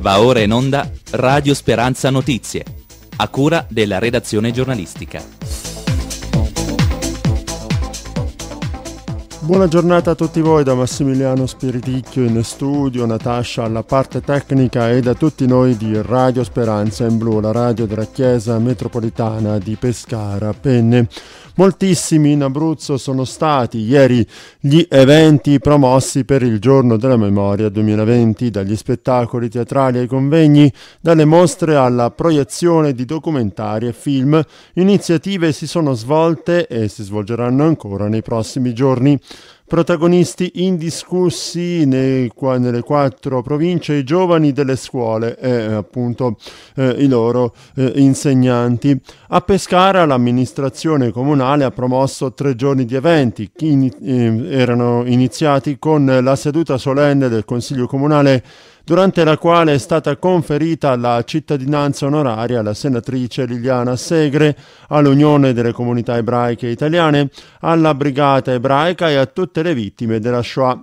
Va ora in onda Radio Speranza Notizie, a cura della redazione giornalistica. Buona giornata a tutti voi da Massimiliano Spiriticchio in studio, Natascia alla parte tecnica e da tutti noi di Radio Speranza in Blu, la radio della Chiesa Metropolitana di Pescara Penne. Moltissimi in Abruzzo sono stati ieri gli eventi promossi per il Giorno della Memoria 2020, dagli spettacoli teatrali ai convegni, dalle mostre alla proiezione di documentari e film. Iniziative si sono svolte e si svolgeranno ancora nei prossimi giorni protagonisti indiscussi nei, nelle quattro province i giovani delle scuole e eh, appunto eh, i loro eh, insegnanti. A Pescara l'amministrazione comunale ha promosso tre giorni di eventi che in, eh, erano iniziati con la seduta solenne del Consiglio Comunale durante la quale è stata conferita la cittadinanza onoraria alla senatrice Liliana Segre, all'Unione delle Comunità Ebraiche Italiane, alla Brigata Ebraica e a tutte le vittime della Shoah.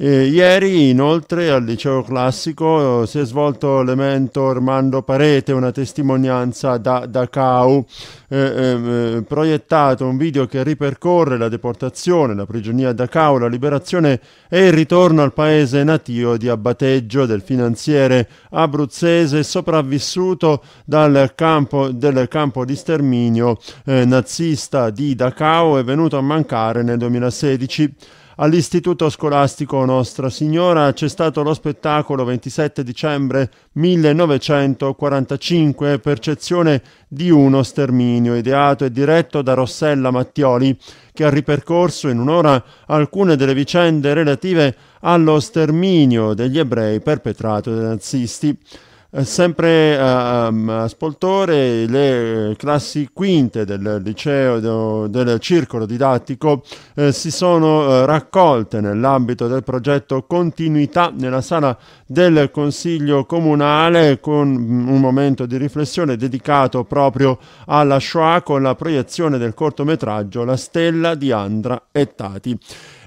E ieri inoltre al liceo classico eh, si è svolto l'evento Armando Parete, una testimonianza da, da CAU, eh, eh, eh proiettato un video che ripercorre la deportazione, la prigionia a Dachau, la liberazione e il ritorno al paese natio di abbateggio del finanziere abruzzese sopravvissuto dal campo, del campo di sterminio eh, nazista di Dachau e venuto a mancare nel 2016 all'Istituto Scolastico Nostra Signora c'è stato lo spettacolo 27 dicembre 1945 Percezione di uno sterminio, ideato e diretto da Rossella Mattioli, che ha ripercorso in un'ora alcune delle vicende relative allo sterminio degli ebrei perpetrato dai nazisti. Eh, sempre um, ehm, a Spoltore le classi quinte del liceo del circolo didattico eh, si sono eh, raccolte nell'ambito del progetto Continuità nella sala del Consiglio comunale con mm, un momento di riflessione dedicato proprio alla Shoah con la proiezione del cortometraggio La stella di Andra e Tati.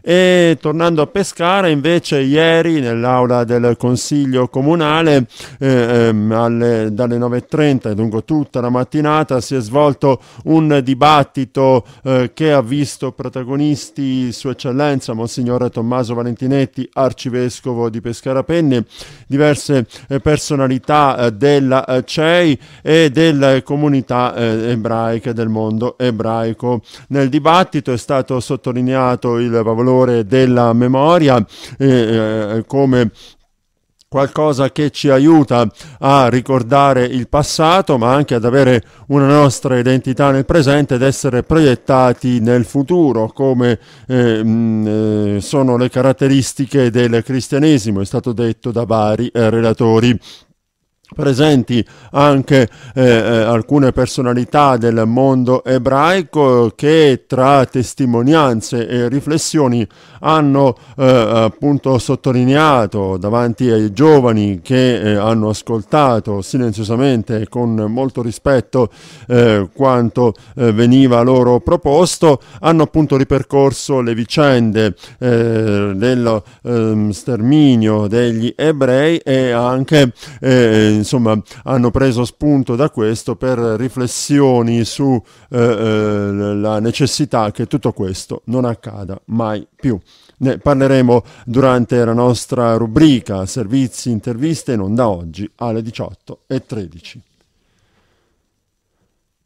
E tornando a Pescara, invece, ieri nell'aula del Consiglio Comunale eh, ehm, alle, dalle 9.30 lungo tutta la mattinata si è svolto un dibattito eh, che ha visto protagonisti Sua Eccellenza Monsignore Tommaso Valentinetti, arcivescovo di Pescarapenne, diverse eh, personalità eh, della eh, CEI e delle comunità eh, ebraiche del mondo ebraico. Nel dibattito è stato sottolineato il valore della memoria eh, come qualcosa che ci aiuta a ricordare il passato, ma anche ad avere una nostra identità nel presente ed essere proiettati nel futuro, come eh, mh, mm, eh, sono le caratteristiche del cristianesimo, è stato detto da vari eh, relatori presenti anche eh, eh, alcune personalità del mondo ebraico che tra testimonianze e riflessioni hanno eh, appunto sottolineato davanti ai giovani che eh, hanno ascoltato silenziosamente e con molto rispetto eh, quanto eh, veniva loro proposto, hanno appunto ripercorso le vicende dello ehm, sterminio degli ebrei e anche insomma hanno preso spunto da questo per riflessioni sulla eh, eh, la necessità che tutto questo non accada mai più. Ne parleremo durante la nostra rubrica servizi, interviste non da oggi alle 18.13.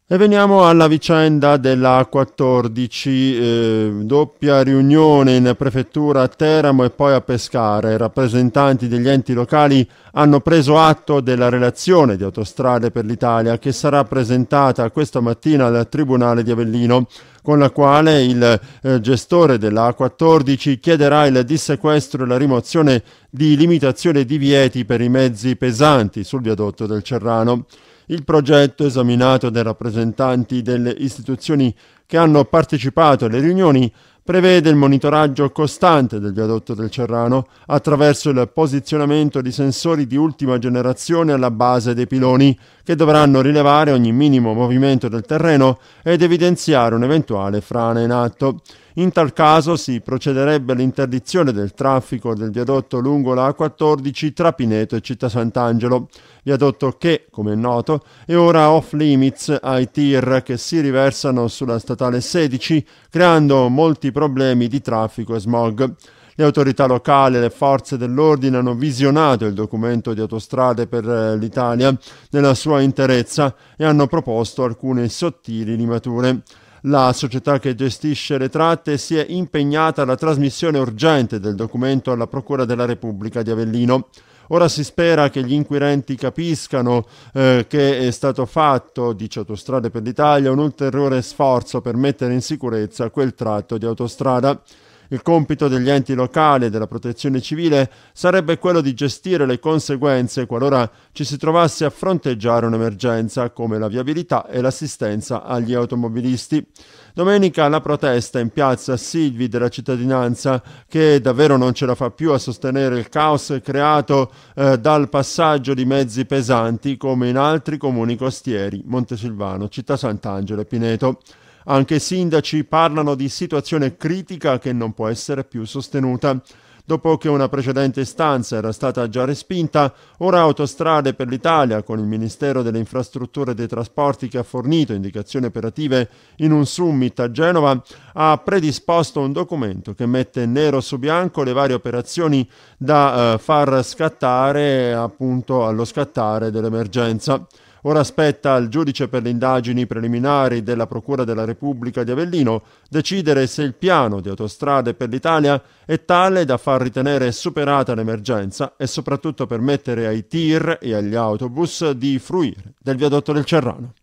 E veniamo alla vicenda della 14 eh, doppia riunione in prefettura a Teramo e poi a Pescara. I rappresentanti degli enti locali hanno preso atto della relazione di Autostrade per l'Italia che sarà presentata questa mattina al Tribunale di Avellino, con la quale il eh, gestore della 14 chiederà il dissequestro e la rimozione di limitazioni e divieti per i mezzi pesanti sul viadotto del Cerrano. Il progetto esaminato dai rappresentanti delle istituzioni che hanno partecipato alle riunioni prevede il monitoraggio costante del viadotto del Cerrano attraverso il posizionamento di sensori di ultima generazione alla base dei piloni che dovranno rilevare ogni minimo movimento del terreno ed evidenziare un'eventuale frana in atto. In tal caso si procederebbe all'interdizione del traffico del viadotto lungo la A14 tra Pineto e Città Sant'Angelo, viadotto che, come è noto, è ora off limits ai tir che si riversano sulla statale 16, creando molti problemi di traffico e smog. Le autorità locali e le forze dell'ordine hanno visionato il documento di autostrade per eh, l'Italia nella sua interezza e hanno proposto alcune sottili limature. La società che gestisce le tratte si è impegnata alla trasmissione urgente del documento alla Procura della Repubblica di Avellino. Ora si spera che gli inquirenti capiscano eh, che è stato fatto, dice Autostrade per l'Italia, un ulteriore sforzo per mettere in sicurezza quel tratto di autostrada. Il compito degli enti locali e della protezione civile sarebbe quello di gestire le conseguenze qualora ci si trovasse a fronteggiare un'emergenza come la viabilità e l'assistenza agli automobilisti. Domenica la protesta in piazza Silvi della cittadinanza che davvero non ce la fa più a sostenere il caos creato eh, dal passaggio di mezzi pesanti come in altri comuni costieri, Montesilvano, Città Sant'Angelo e Pineto. Anche i sindaci parlano di situazione critica che non può essere più sostenuta. Dopo che una precedente istanza era stata già respinta, ora Autostrade per l'Italia, con il Ministero delle Infrastrutture e dei Trasporti che ha fornito indicazioni operative in un summit a Genova, ha predisposto un documento che mette nero su bianco le varie operazioni da eh, far scattare appunto allo scattare dell'emergenza. Ora aspetta al giudice per le indagini preliminari della Procura della Repubblica di Avellino decidere se il piano di autostrade per l'Italia è tale da far ritenere superata l'emergenza e soprattutto permettere ai tir e agli autobus di fruire del viadotto del Cerrano.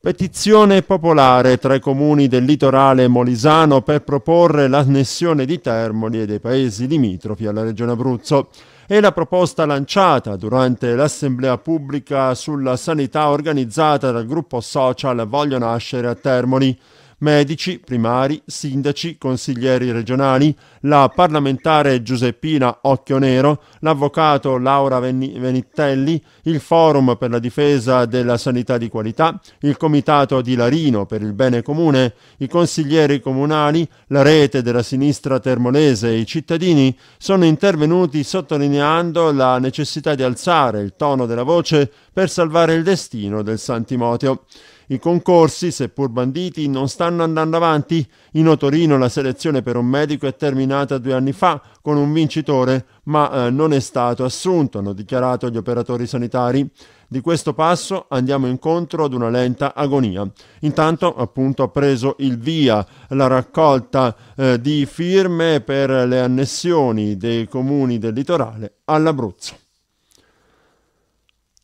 Petizione popolare tra i comuni del litorale molisano per proporre l'annessione di Termoli e dei paesi limitrofi alla regione Abruzzo e la proposta lanciata durante l'assemblea pubblica sulla sanità organizzata dal gruppo social Voglio Nascere a Termoli medici, primari, sindaci, consiglieri regionali, la parlamentare Giuseppina Occhionero, l'avvocato Laura Venitelli, il Forum per la difesa della sanità di qualità, il Comitato di Larino per il bene comune, i consiglieri comunali, la rete della sinistra termolese e i cittadini sono intervenuti sottolineando la necessità di alzare il tono della voce per salvare il destino del San Timoteo. I concorsi, seppur banditi, non stanno andando avanti. In Otorino la selezione per un medico è terminata due anni fa con un vincitore, ma eh, non è stato assunto, hanno dichiarato gli operatori sanitari. Di questo passo andiamo incontro ad una lenta agonia. Intanto, appunto, ha preso il via la raccolta eh, di firme per le annessioni dei comuni del litorale all'Abruzzo.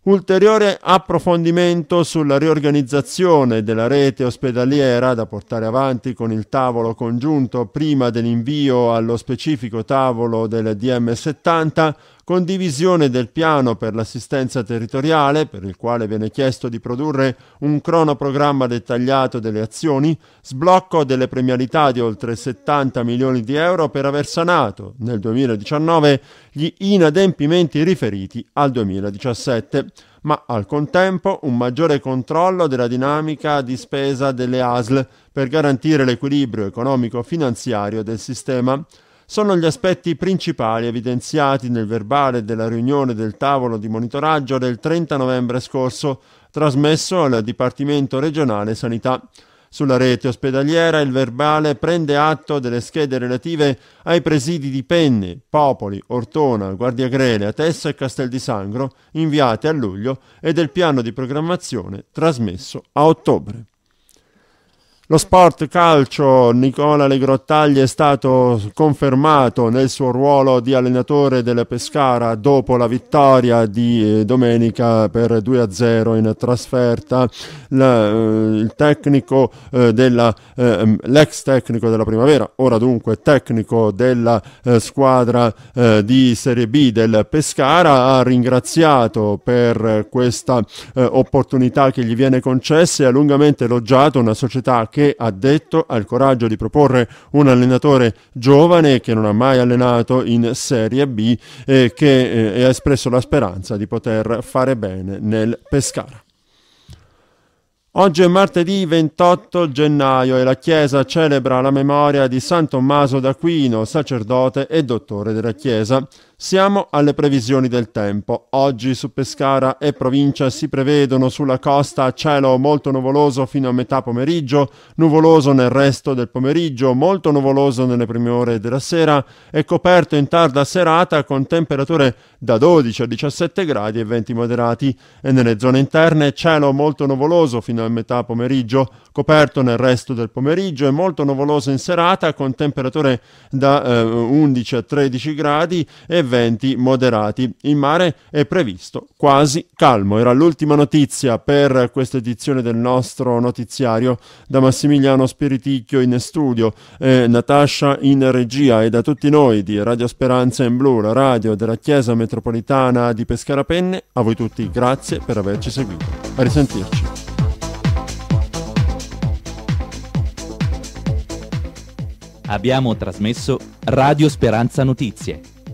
Ulteriore approfondimento sulla riorganizzazione della rete ospedaliera da portare avanti con il tavolo congiunto prima dell'invio allo specifico tavolo del DM70 condivisione del piano per l'assistenza territoriale, per il quale viene chiesto di produrre un cronoprogramma dettagliato delle azioni, sblocco delle premialità di oltre 70 milioni di euro per aver sanato nel 2019 gli inadempimenti riferiti al 2017 ma al contempo un maggiore controllo della dinamica di spesa delle ASL per garantire l'equilibrio economico-finanziario del sistema sono gli aspetti principali evidenziati nel verbale della riunione del tavolo di monitoraggio del 30 novembre scorso, trasmesso al Dipartimento regionale Sanità. Sulla rete ospedaliera il verbale prende atto delle schede relative ai presidi di Penne, Popoli, Ortona, Guardia Grele, Atessa e Castel di Sangro, inviate a luglio, e del piano di programmazione trasmesso a ottobre. Lo sport calcio Nicola Legrottagli è stato confermato nel suo ruolo di allenatore della Pescara dopo la vittoria di eh, domenica per 2-0 in trasferta. Eh, eh, ehm, l'ex tecnico della primavera, ora dunque tecnico della squadra di Serie B del Pescara, ha ringraziato per questa opportunità che gli viene concessa e ha lungamente elogiato una società che che ha detto, ha il coraggio di proporre un allenatore giovane che non ha mai allenato in Serie B e che eh, ha espresso la speranza di poter fare bene nel Pescara. Oggi è martedì 28 gennaio e la Chiesa celebra la memoria di San Tommaso d'Aquino, sacerdote e dottore della Chiesa. Siamo alle previsioni del tempo. Oggi su Pescara e provincia si prevedono sulla costa cielo molto nuvoloso fino a metà pomeriggio, nuvoloso nel resto del pomeriggio, molto nuvoloso nelle prime ore della sera e coperto in tarda serata con temperature da 12 a 17 gradi e venti moderati e nelle zone interne cielo molto nuvoloso fino a metà pomeriggio, coperto nel resto del pomeriggio e molto nuvoloso in serata con temperature da eh, 11 a 13 gradi e venti moderati. In mare è previsto quasi calmo. Era l'ultima notizia per questa edizione del nostro notiziario da Massimiliano Spiriticchio in studio, eh, Natascia in regia e da tutti noi di Radio Speranza in Blu, la radio della Chiesa Metropolitana di Pescarapenne. A voi tutti grazie per averci seguito. A risentirci. Abbiamo trasmesso Radio Speranza Notizie